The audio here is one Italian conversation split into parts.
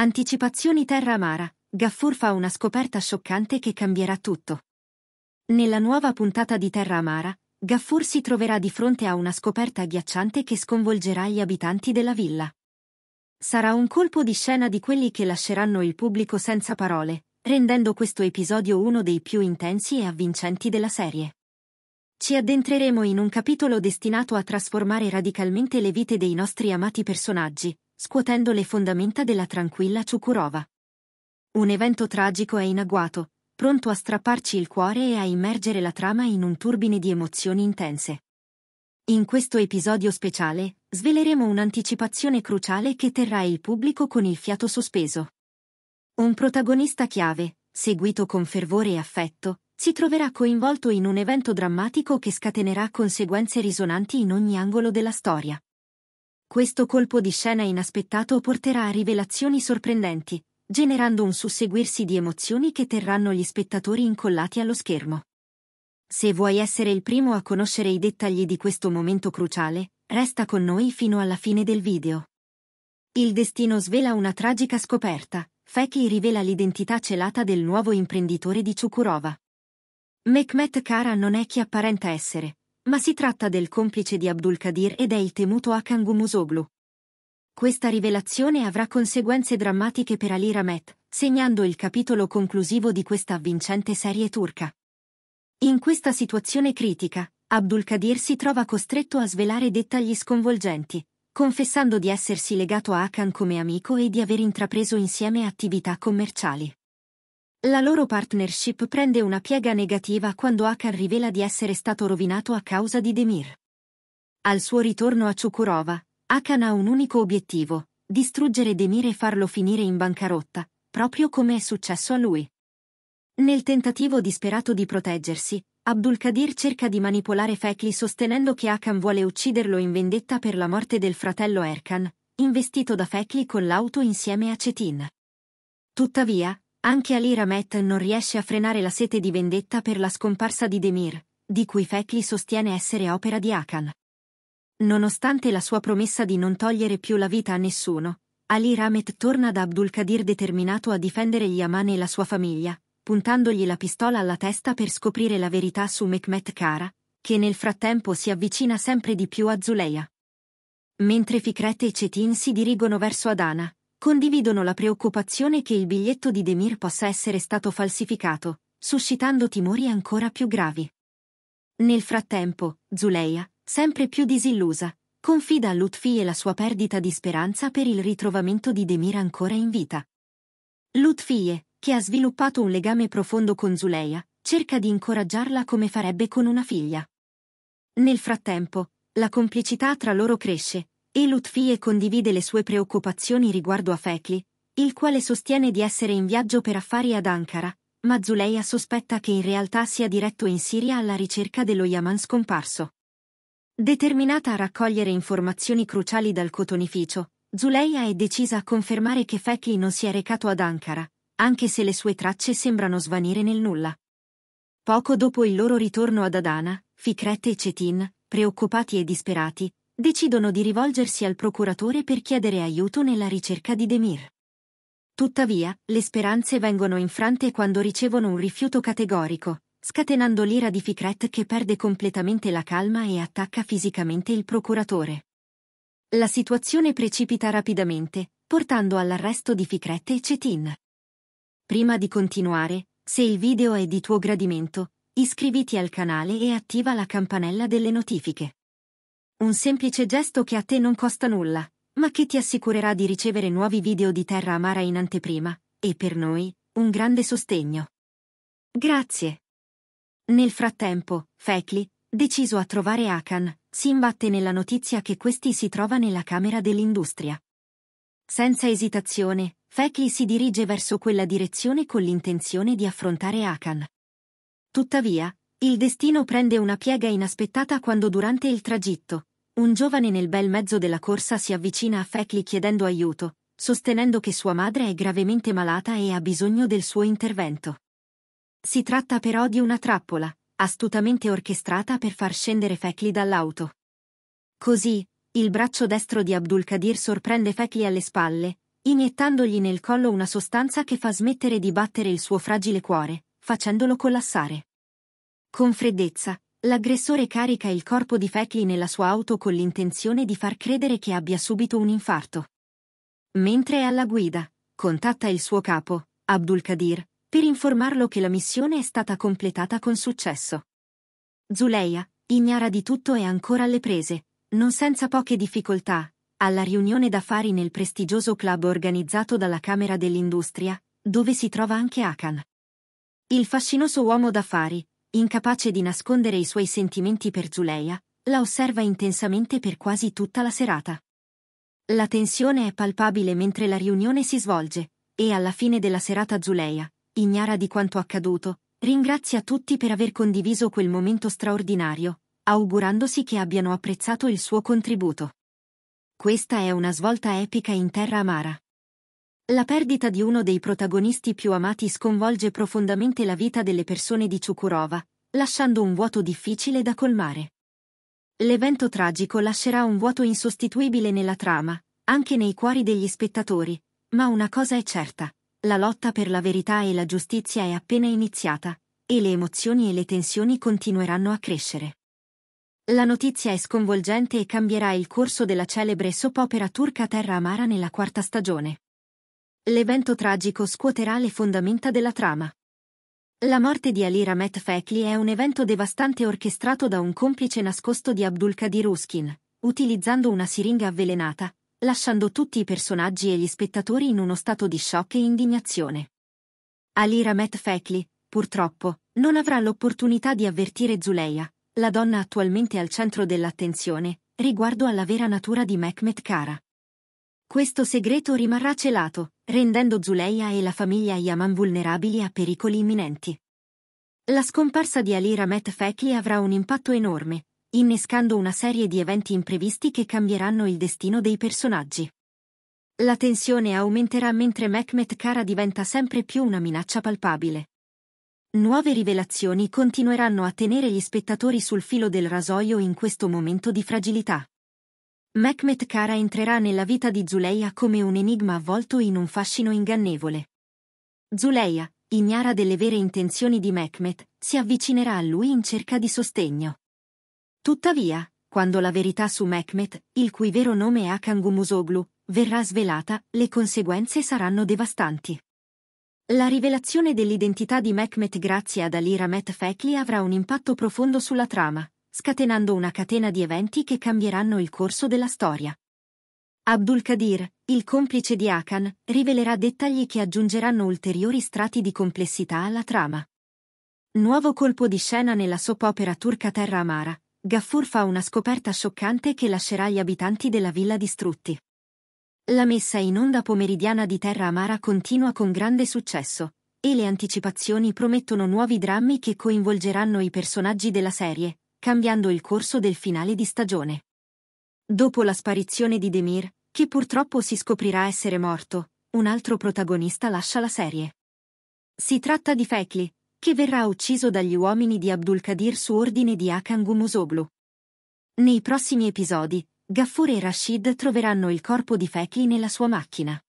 Anticipazioni Terra Amara. Gaffur fa una scoperta scioccante che cambierà tutto. Nella nuova puntata di Terra Amara, Gaffur si troverà di fronte a una scoperta agghiacciante che sconvolgerà gli abitanti della villa. Sarà un colpo di scena di quelli che lasceranno il pubblico senza parole, rendendo questo episodio uno dei più intensi e avvincenti della serie. Ci addentreremo in un capitolo destinato a trasformare radicalmente le vite dei nostri amati personaggi, scuotendo le fondamenta della tranquilla Ciucurova. Un evento tragico è in agguato, pronto a strapparci il cuore e a immergere la trama in un turbine di emozioni intense. In questo episodio speciale, sveleremo un'anticipazione cruciale che terrà il pubblico con il fiato sospeso. Un protagonista chiave, seguito con fervore e affetto, si troverà coinvolto in un evento drammatico che scatenerà conseguenze risonanti in ogni angolo della storia. Questo colpo di scena inaspettato porterà a rivelazioni sorprendenti, generando un susseguirsi di emozioni che terranno gli spettatori incollati allo schermo. Se vuoi essere il primo a conoscere i dettagli di questo momento cruciale, resta con noi fino alla fine del video. Il destino svela una tragica scoperta, Feki rivela l'identità celata del nuovo imprenditore di Chukurova. Mehmet Kara non è chi apparenta essere, ma si tratta del complice di Abdul Qadir ed è il temuto Akan Gumusoglu. Questa rivelazione avrà conseguenze drammatiche per Ali Ramet, segnando il capitolo conclusivo di questa avvincente serie turca. In questa situazione critica, Abdul Qadir si trova costretto a svelare dettagli sconvolgenti, confessando di essersi legato a Akan come amico e di aver intrapreso insieme attività commerciali. La loro partnership prende una piega negativa quando Hakan rivela di essere stato rovinato a causa di Demir. Al suo ritorno a Chukurova, Akan ha un unico obiettivo, distruggere Demir e farlo finire in bancarotta, proprio come è successo a lui. Nel tentativo disperato di proteggersi, Abdulkadir cerca di manipolare Fekli sostenendo che Akan vuole ucciderlo in vendetta per la morte del fratello Erkan, investito da Fekli con l'auto insieme a Cetin. Tuttavia, anche Ali Ramet non riesce a frenare la sete di vendetta per la scomparsa di Demir, di cui Fekli sostiene essere opera di Akan. Nonostante la sua promessa di non togliere più la vita a nessuno, Ali Ramet torna da Abdul Qadir determinato a difendere gli Aman e la sua famiglia, puntandogli la pistola alla testa per scoprire la verità su Mehmet Kara, che nel frattempo si avvicina sempre di più a Zuleya. Mentre Fikret e Cetin si dirigono verso Adana, condividono la preoccupazione che il biglietto di Demir possa essere stato falsificato, suscitando timori ancora più gravi. Nel frattempo, Zuleia, sempre più disillusa, confida a Lutfi e la sua perdita di speranza per il ritrovamento di Demir ancora in vita. Lutfie, che ha sviluppato un legame profondo con Zuleia, cerca di incoraggiarla come farebbe con una figlia. Nel frattempo, la complicità tra loro cresce, e Lutfie condivide le sue preoccupazioni riguardo a Fekli, il quale sostiene di essere in viaggio per affari ad Ankara, ma Zuleia sospetta che in realtà sia diretto in Siria alla ricerca dello Yaman scomparso. Determinata a raccogliere informazioni cruciali dal cotonificio, Zuleia è decisa a confermare che Fekli non si è recato ad Ankara, anche se le sue tracce sembrano svanire nel nulla. Poco dopo il loro ritorno ad Adana, Fikret e Cetin, preoccupati e disperati, decidono di rivolgersi al procuratore per chiedere aiuto nella ricerca di Demir. Tuttavia, le speranze vengono infrante quando ricevono un rifiuto categorico, scatenando l'ira di Fikret che perde completamente la calma e attacca fisicamente il procuratore. La situazione precipita rapidamente, portando all'arresto di Fikret e Cetin. Prima di continuare, se il video è di tuo gradimento, iscriviti al canale e attiva la campanella delle notifiche. Un semplice gesto che a te non costa nulla, ma che ti assicurerà di ricevere nuovi video di Terra Amara in anteprima, e per noi, un grande sostegno. Grazie. Nel frattempo, Fekli, deciso a trovare Akan, si imbatte nella notizia che questi si trova nella Camera dell'Industria. Senza esitazione, Fekli si dirige verso quella direzione con l'intenzione di affrontare Akan. Tuttavia, il destino prende una piega inaspettata quando durante il tragitto, un giovane nel bel mezzo della corsa si avvicina a Fekli chiedendo aiuto, sostenendo che sua madre è gravemente malata e ha bisogno del suo intervento. Si tratta però di una trappola, astutamente orchestrata per far scendere Fekli dall'auto. Così, il braccio destro di Abdulkadir sorprende Fekli alle spalle, iniettandogli nel collo una sostanza che fa smettere di battere il suo fragile cuore, facendolo collassare. Con freddezza, L'aggressore carica il corpo di Fatty nella sua auto con l'intenzione di far credere che abbia subito un infarto. Mentre è alla guida, contatta il suo capo, Abdul Qadir, per informarlo che la missione è stata completata con successo. Zuleia, ignara di tutto e ancora alle prese, non senza poche difficoltà, alla riunione d'affari nel prestigioso club organizzato dalla Camera dell'Industria, dove si trova anche Akan. Il fascinoso uomo d'affari, incapace di nascondere i suoi sentimenti per Zuleia, la osserva intensamente per quasi tutta la serata. La tensione è palpabile mentre la riunione si svolge, e alla fine della serata Zuleia, ignara di quanto accaduto, ringrazia tutti per aver condiviso quel momento straordinario, augurandosi che abbiano apprezzato il suo contributo. Questa è una svolta epica in terra amara. La perdita di uno dei protagonisti più amati sconvolge profondamente la vita delle persone di Ciukurova, lasciando un vuoto difficile da colmare. L'evento tragico lascerà un vuoto insostituibile nella trama, anche nei cuori degli spettatori, ma una cosa è certa, la lotta per la verità e la giustizia è appena iniziata, e le emozioni e le tensioni continueranno a crescere. La notizia è sconvolgente e cambierà il corso della celebre soap opera turca Terra Amara nella quarta stagione. L'evento tragico scuoterà le fondamenta della trama. La morte di Ali Ramet Fekli è un evento devastante orchestrato da un complice nascosto di Abdulkadir Ruskin, utilizzando una siringa avvelenata, lasciando tutti i personaggi e gli spettatori in uno stato di shock e indignazione. Ali Ramet Fekli, purtroppo, non avrà l'opportunità di avvertire Zuleia, la donna attualmente al centro dell'attenzione, riguardo alla vera natura di Mehmet Kara. Questo segreto rimarrà celato, rendendo Zuleia e la famiglia Yaman vulnerabili a pericoli imminenti. La scomparsa di Alira Ramet Fekli avrà un impatto enorme, innescando una serie di eventi imprevisti che cambieranno il destino dei personaggi. La tensione aumenterà mentre Mehmet Kara diventa sempre più una minaccia palpabile. Nuove rivelazioni continueranno a tenere gli spettatori sul filo del rasoio in questo momento di fragilità. Mehmet Kara entrerà nella vita di Zuleia come un enigma avvolto in un fascino ingannevole. Zuleia, ignara delle vere intenzioni di Mehmet, si avvicinerà a lui in cerca di sostegno. Tuttavia, quando la verità su Mehmet, il cui vero nome è Akan Gumusoglu, verrà svelata, le conseguenze saranno devastanti. La rivelazione dell'identità di Mehmet grazie ad Ali Ramet Fekli avrà un impatto profondo sulla trama, scatenando una catena di eventi che cambieranno il corso della storia. Abdul Qadir, il complice di Akan, rivelerà dettagli che aggiungeranno ulteriori strati di complessità alla trama. Nuovo colpo di scena nella soap opera turca Terra Amara. Gaffur fa una scoperta scioccante che lascerà gli abitanti della villa distrutti. La messa in onda pomeridiana di Terra Amara continua con grande successo, e le anticipazioni promettono nuovi drammi che coinvolgeranno i personaggi della serie, cambiando il corso del finale di stagione. Dopo la sparizione di Demir, che purtroppo si scoprirà essere morto, un altro protagonista lascia la serie. Si tratta di Fekli, che verrà ucciso dagli uomini di Abdul Qadir su ordine di Akan Gumosoglu. Nei prossimi episodi, Gaffur e Rashid troveranno il corpo di Fekli nella sua macchina.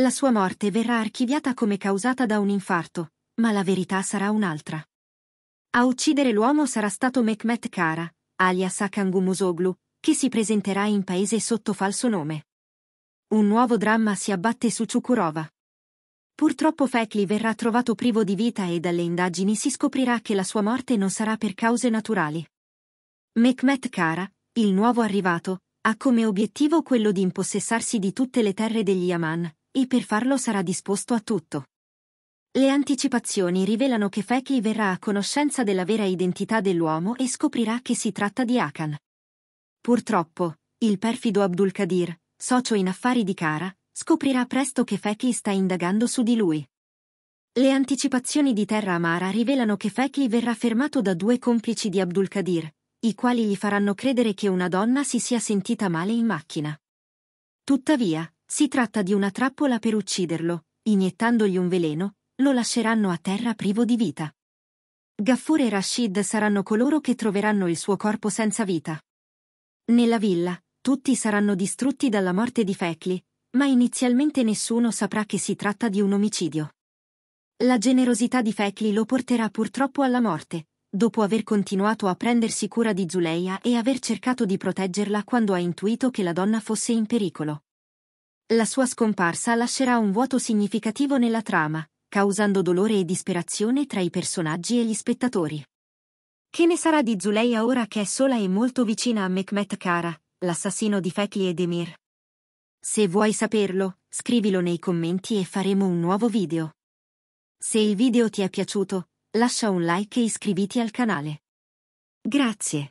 La sua morte verrà archiviata come causata da un infarto, ma la verità sarà un'altra. A uccidere l'uomo sarà stato Mehmet Kara, alias Hakan Gumuzoglu, che si presenterà in paese sotto falso nome. Un nuovo dramma si abbatte su Chukurova. Purtroppo Fekli verrà trovato privo di vita e dalle indagini si scoprirà che la sua morte non sarà per cause naturali. Mehmet Kara, il nuovo arrivato, ha come obiettivo quello di impossessarsi di tutte le terre degli Yaman, e per farlo sarà disposto a tutto. Le anticipazioni rivelano che Feki verrà a conoscenza della vera identità dell'uomo e scoprirà che si tratta di Akan. Purtroppo, il perfido Abdul Abdulkadir, socio in affari di Kara, scoprirà presto che Feki sta indagando su di lui. Le anticipazioni di Terra Amara rivelano che Feki verrà fermato da due complici di Abdul Abdulkadir, i quali gli faranno credere che una donna si sia sentita male in macchina. Tuttavia, si tratta di una trappola per ucciderlo, iniettandogli un veleno, lo lasceranno a terra privo di vita. Gaffur e Rashid saranno coloro che troveranno il suo corpo senza vita. Nella villa, tutti saranno distrutti dalla morte di Fekli, ma inizialmente nessuno saprà che si tratta di un omicidio. La generosità di Fekli lo porterà purtroppo alla morte, dopo aver continuato a prendersi cura di Zuleia e aver cercato di proteggerla quando ha intuito che la donna fosse in pericolo. La sua scomparsa lascerà un vuoto significativo nella trama, causando dolore e disperazione tra i personaggi e gli spettatori. Che ne sarà di Zuleia ora che è sola e molto vicina a Mehmet Kara, l'assassino di Fekli ed Emir? Se vuoi saperlo, scrivilo nei commenti e faremo un nuovo video. Se il video ti è piaciuto, lascia un like e iscriviti al canale. Grazie.